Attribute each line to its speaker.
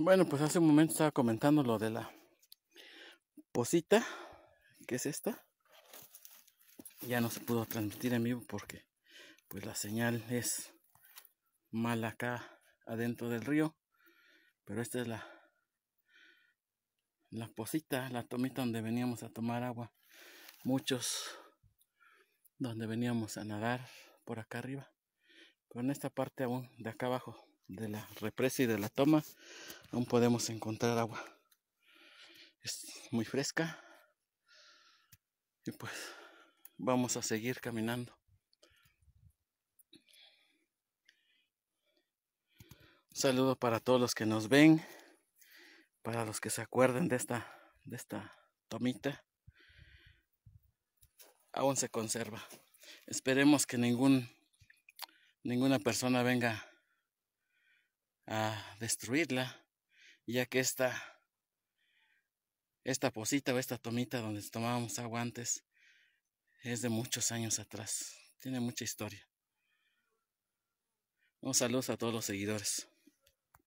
Speaker 1: Bueno, pues hace un momento estaba comentando lo de la posita, que es esta. Ya no se pudo transmitir en vivo porque pues la señal es Mal acá adentro del río. Pero esta es la la posita, la tomita donde veníamos a tomar agua. Muchos donde veníamos a nadar por acá arriba. Pero en esta parte aún de acá abajo de la represa y de la toma, aún podemos encontrar agua. Es muy fresca. Y pues vamos a seguir caminando. Un saludo para todos los que nos ven, para los que se acuerden de esta, de esta tomita. Aún se conserva. Esperemos que ningún, ninguna persona venga a destruirla, ya que esta, esta posita o esta tomita donde tomábamos agua antes es de muchos años atrás, tiene mucha historia. Un saludo a todos los seguidores.